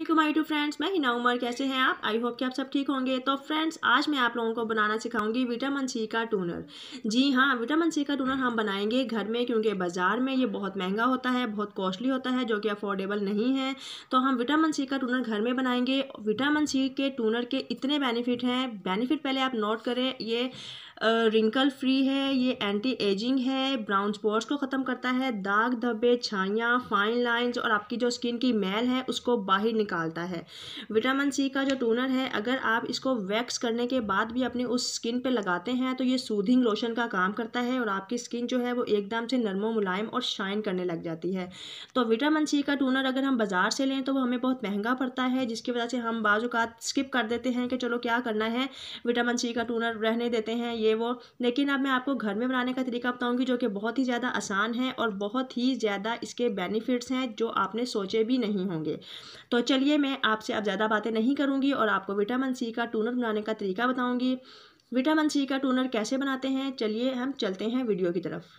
ठीक माई to friends मैं हिना उमर कैसे हैं आप आई होप कि आप सब ठीक होंगे तो फ्रेंड्स आज मैं आप लोगों को बनाना सिखाऊंगी विटामिन सी का टूनर जी हाँ विटामिन सी का टूनर हम बनाएंगे घर में क्योंकि बाज़ार में ये बहुत महंगा होता है बहुत कॉस्टली होता है जो कि अफोर्डेबल नहीं है तो हम विटामिन सी का टूनर घर में बनाएंगे विटामिन सी के टूनर के इतने बेनिफिट हैं बेनिफिट पहले आप नोट करें ये रिंकल फ्री है ये एंटी एजिंग है ब्राउन स्पॉट्स को ख़त्म करता है दाग धब्बे छाइयाँ फाइन लाइंस और आपकी जो स्किन की मैल है उसको बाहर निकालता है विटामिन सी का जो टोनर है अगर आप इसको वैक्स करने के बाद भी अपने उस स्किन पे लगाते हैं तो ये सूदिंग लोशन का काम करता है और आपकी स्किन जो है वो एकदम से नरमो मुलायम और शाइन करने लग जाती है तो विटामिन सी का टोनर अगर हम बाज़ार से लें तो वो हमें बहुत महंगा पड़ता है जिसकी वजह से हम बाज़ात स्किप कर देते हैं कि चलो क्या करना है विटामिन सी का टोनर रहने देते हैं ये ये वो लेकिन अब मैं आपको घर में बनाने का तरीका बताऊंगी जो कि बहुत ही ज़्यादा आसान है और बहुत ही ज़्यादा इसके बेनिफिट्स हैं जो आपने सोचे भी नहीं होंगे तो चलिए मैं आपसे अब ज़्यादा बातें नहीं करूँगी और आपको विटामिन सी का टूनर बनाने का तरीका बताऊँगी विटामिन सी का टूनर कैसे बनाते हैं चलिए हम चलते हैं वीडियो की तरफ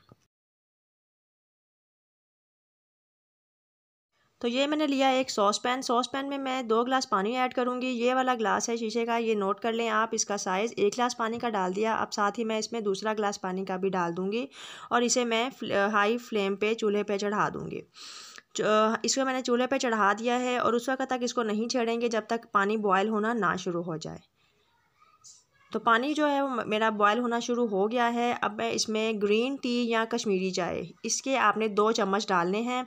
तो ये मैंने लिया एक सॉस पैन सॉस पैन में मैं दो ग्लास पानी ऐड करूँगी ये वाला ग्लास है शीशे का ये नोट कर लें आप इसका साइज़ एक ग्लास पानी का डाल दिया अब साथ ही मैं इसमें दूसरा ग्लास पानी का भी डाल दूँगी और इसे मैं हाई फ्लेम पे चूल्हे पे चढ़ा दूँगी इसको मैंने चूल्हे पे चढ़ा दिया है और उस वक्त तक इसको नहीं छेड़ेंगे जब तक पानी बॉयल होना ना शुरू हो जाए तो पानी जो है मेरा बॉयल होना शुरू हो गया है अब मैं इसमें ग्रीन टी या कश्मीरी चाय इसके आपने दो चम्मच डालने हैं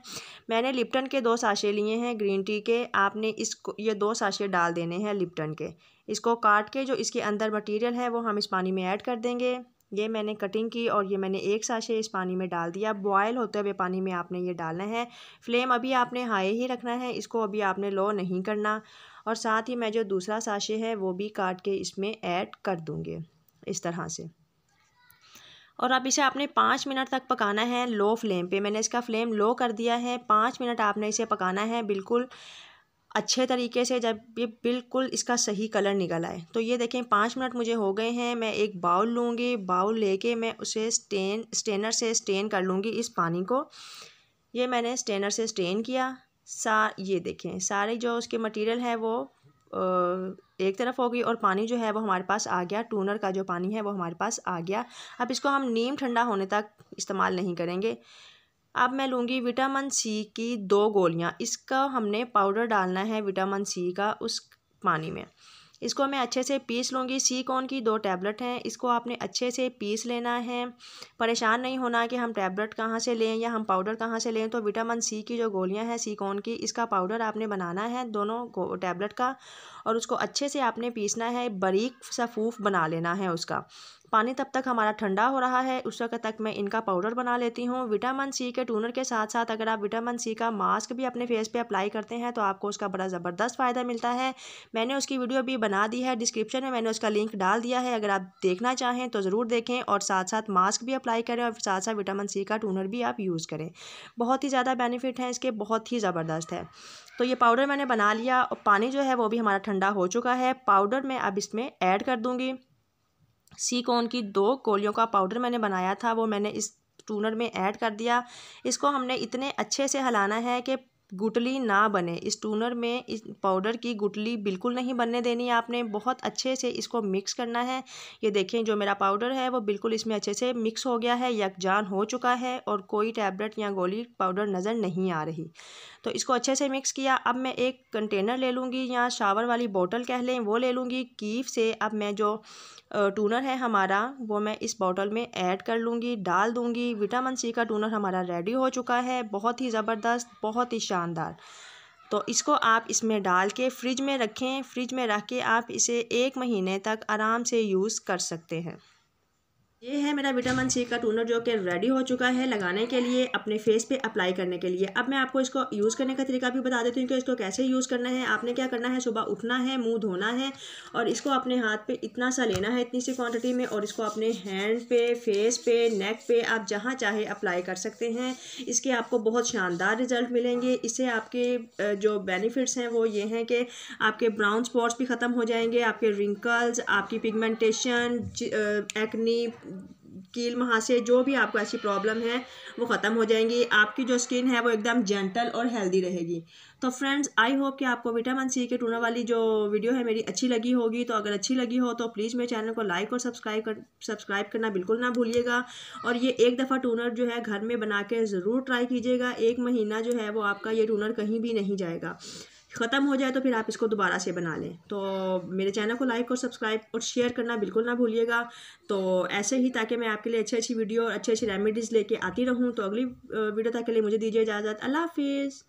मैंने लिप्टन के दो साशे लिए हैं ग्रीन टी के आपने इसको ये दो साशे डाल देने हैं लिप्टन के इसको काट के जो इसके अंदर मटेरियल है वो हम इस पानी में ऐड कर देंगे ये मैंने कटिंग की और ये मैंने एक साशे इस पानी में डाल दिया बॉयल होते हुए पानी में आपने ये डालना है फ्लेम अभी आपने हाई ही रखना है इसको अभी आपने लो नहीं करना और साथ ही मैं जो दूसरा साशे है वो भी काट के इसमें ऐड कर दूँगी इस तरह से और अब इसे आपने पाँच मिनट तक पकाना है लो फ्लेम पे मैंने इसका फ्लेम लो कर दिया है पाँच मिनट आपने इसे पकाना है बिल्कुल अच्छे तरीके से जब ये बिल्कुल इसका सही कलर निकल आए तो ये देखें पाँच मिनट मुझे हो गए हैं मैं एक बाउल लूँगी बाउल लेके मैं उसे स्टेन स्टेनर से स्टेन कर लूँगी इस पानी को ये मैंने स्टेनर से स्टेन किया सा ये देखें सारे जो उसके मटेरियल है वो एक तरफ हो गई और पानी जो है वो हमारे पास आ गया टूनर का जो पानी है वो हमारे पास आ गया अब इसको हम नीम ठंडा होने तक इस्तेमाल नहीं करेंगे अब मैं लूँगी विटामिन सी की दो गोलियाँ इसका हमने पाउडर डालना है विटामिन सी का उस पानी में इसको मैं अच्छे से पीस लूँगी सी कॉन की दो टैबलेट हैं इसको आपने अच्छे से पीस लेना है परेशान नहीं होना कि हम टैबलेट कहाँ से लें या हम पाउडर कहाँ से लें तो विटामिन सी की जो गोलियाँ हैं सी कॉन की इसका पाउडर आपने बनाना है दोनों टैबलेट का और उसको अच्छे से आपने पीसना है बारीक सफूफ बना लेना है उसका पानी तब तक हमारा ठंडा हो रहा है उस वक्त तक मैं इनका पाउडर बना लेती हूँ विटामिन सी के टूनर के साथ साथ अगर आप विटामिन सी का मास्क भी अपने फेस पे अप्लाई करते हैं तो आपको उसका बड़ा ज़बरदस्त फ़ायदा मिलता है मैंने उसकी वीडियो भी बना दी है डिस्क्रिप्शन में मैंने उसका लिंक डाल दिया है अगर आप देखना चाहें तो ज़रूर देखें और साथ साथ मास्क भी अप्लाई करें और साथ साथ विटामिन सी का टूनर भी आप यूज़ करें बहुत ही ज़्यादा बेनिफिट हैं इसके बहुत ही ज़बरदस्त है तो ये पाउडर मैंने बना लिया और पानी जो है वो भी हमारा ठंडा हो चुका है पाउडर मैं अब इसमें ऐड कर दूँगी सीकोन की दो गोलियों का पाउडर मैंने बनाया था वो मैंने इस टूनर में ऐड कर दिया इसको हमने इतने अच्छे से हलाना है कि गुटली ना बने इस टूनर में इस पाउडर की गुटली बिल्कुल नहीं बनने देनी आपने बहुत अच्छे से इसको मिक्स करना है ये देखें जो मेरा पाउडर है वो बिल्कुल इसमें अच्छे से मिक्स हो गया है यकजान हो चुका है और कोई टैबलेट या गोली पाउडर नज़र नहीं आ रही तो इसको अच्छे से मिक्स किया अब मैं एक कंटेनर ले लूँगी या शावर वाली बॉटल कह लें वो ले लूँगी कीफ से अब मैं जो टूनर है हमारा वो मैं इस बॉटल में ऐड कर लूँगी डाल दूँगी विटामिन सी का टूनर हमारा रेडी हो चुका है बहुत ही ज़बरदस्त बहुत ही शान शानदार तो इसको आप इसमें डाल के फ्रिज में रखें फ्रिज में रख के आप इसे एक महीने तक आराम से यूज़ कर सकते हैं ये है मेरा विटामिन सी का टूनर जो कि रेडी हो चुका है लगाने के लिए अपने फेस पे अप्लाई करने के लिए अब मैं आपको इसको यूज़ करने का तरीका भी बता देती हूँ कि इसको कैसे यूज़ करना है आपने क्या करना है सुबह उठना है मुंह धोना है और इसको अपने हाथ पे इतना सा लेना है इतनी सी क्वांटिटी में और इसको अपने हैंड पे फेस पे नेक पे आप जहाँ चाहे अप्लाई कर सकते हैं इसके आपको बहुत शानदार रिजल्ट मिलेंगे इससे आपके जो बेनिफिट्स हैं वो ये हैं कि आपके ब्राउन स्पॉट्स भी ख़त्म हो जाएंगे आपके रिंकल्स आपकी पिगमेंटेशन एक्नी कील महासे जो भी आपको ऐसी प्रॉब्लम है वो ख़त्म हो जाएंगी आपकी जो स्किन है वो एकदम जेंटल और हेल्दी रहेगी तो फ्रेंड्स आई होप कि आपको विटामिन सी के टूना वाली जो वीडियो है मेरी अच्छी लगी होगी तो अगर अच्छी लगी हो तो प्लीज़ मेरे चैनल को लाइक और सब्सक्राइब कर सब्सक्राइब करना बिल्कुल ना भूलिएगा और ये एक दफ़ा टूनर जो है घर में बना के ज़रूर ट्राई कीजिएगा एक महीना जो है वो आपका ये टूनर कहीं भी नहीं जाएगा ख़त्म हो जाए तो फिर आप इसको दोबारा से बना लें तो मेरे चैनल को लाइक और सब्सक्राइब और शेयर करना बिल्कुल ना भूलिएगा तो ऐसे ही ताकि मैं आपके लिए अच्छी अच्छी वीडियो और अच्छी अच्छी रेमेडीज़ लेके आती रहूँ तो अगली वीडियो तक के लिए मुझे दीजिए इजाज़त अल्लाह हाफिज़